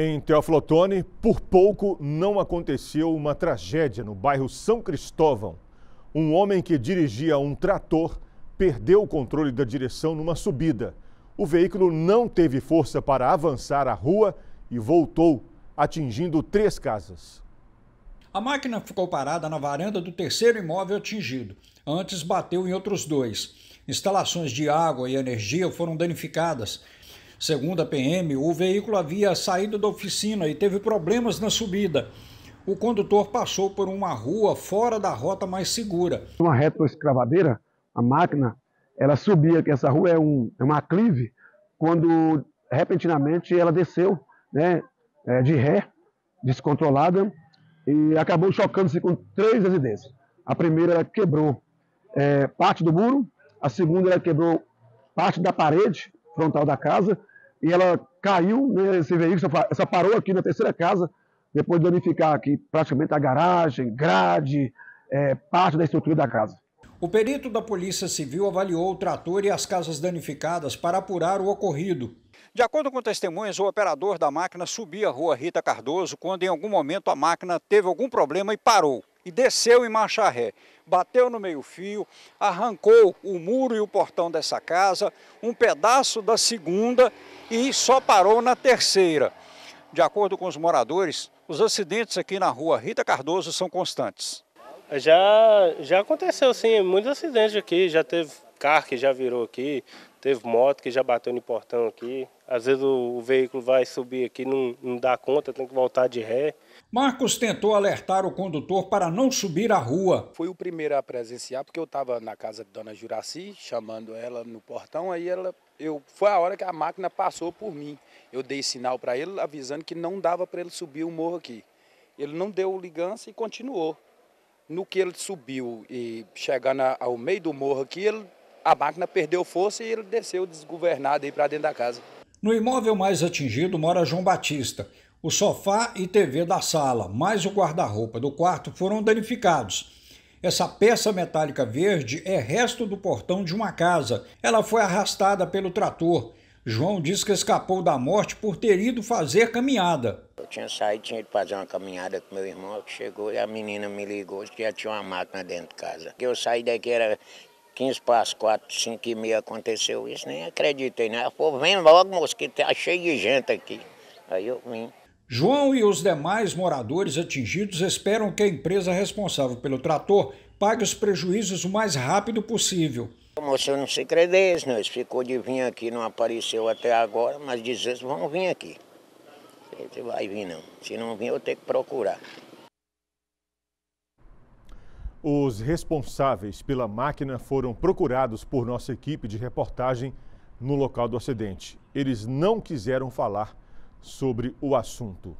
Em Teófilo Otoni, por pouco não aconteceu uma tragédia no bairro São Cristóvão. Um homem que dirigia um trator perdeu o controle da direção numa subida. O veículo não teve força para avançar a rua e voltou, atingindo três casas. A máquina ficou parada na varanda do terceiro imóvel atingido. Antes bateu em outros dois. Instalações de água e energia foram danificadas Segundo a PM, o veículo havia saído da oficina e teve problemas na subida. O condutor passou por uma rua fora da rota mais segura. Uma reta escravadeira, a máquina, ela subia, que essa rua é um, é uma aclive, quando repentinamente ela desceu né, é, de ré, descontrolada, e acabou chocando-se com três residências. A primeira ela quebrou é, parte do muro, a segunda ela quebrou parte da parede frontal da casa e ela caiu, nesse né, veículo, essa parou aqui na terceira casa, depois de danificar aqui praticamente a garagem, grade, é, parte da estrutura da casa. O perito da Polícia Civil avaliou o trator e as casas danificadas para apurar o ocorrido. De acordo com testemunhas, o operador da máquina subia a rua Rita Cardoso quando em algum momento a máquina teve algum problema e parou e desceu em marcha ré. Bateu no meio-fio, arrancou o muro e o portão dessa casa, um pedaço da segunda e só parou na terceira. De acordo com os moradores, os acidentes aqui na rua Rita Cardoso são constantes. Já, já aconteceu, sim, muitos acidentes aqui. Já teve carro que já virou aqui, teve moto que já bateu no portão aqui. Às vezes o, o veículo vai subir aqui, não, não dá conta, tem que voltar de ré. Marcos tentou alertar o condutor para não subir a rua. Fui o primeiro a presenciar, porque eu estava na casa de Dona Juraci, chamando ela no portão, aí ela. Eu, foi a hora que a máquina passou por mim. Eu dei sinal para ele avisando que não dava para ele subir o morro aqui. Ele não deu ligança e continuou. No que ele subiu e chegando ao meio do morro aqui, ele a máquina perdeu força e ele desceu desgovernado aí para dentro da casa. No imóvel mais atingido mora João Batista. O sofá e TV da sala, mais o guarda-roupa do quarto foram danificados. Essa peça metálica verde é resto do portão de uma casa. Ela foi arrastada pelo trator. João diz que escapou da morte por ter ido fazer caminhada. Eu tinha saído, tinha ido fazer uma caminhada com meu irmão, que chegou e a menina me ligou que já tinha uma máquina dentro de casa. Eu saí daqui, era 15 para as 4, 5 e meia aconteceu isso, nem acreditei, né? Pô, vem logo, mosquito, tá cheio de gente aqui. Aí eu vim. João e os demais moradores atingidos esperam que a empresa responsável pelo trator pague os prejuízos o mais rápido possível. Moço, eu não se credez, não. Né? Ele ficou de vir aqui, não apareceu até agora, mas diz vão vir aqui. você vai vir, não. Se não vir, eu tenho que procurar. Os responsáveis pela máquina foram procurados por nossa equipe de reportagem no local do acidente. Eles não quiseram falar sobre o assunto.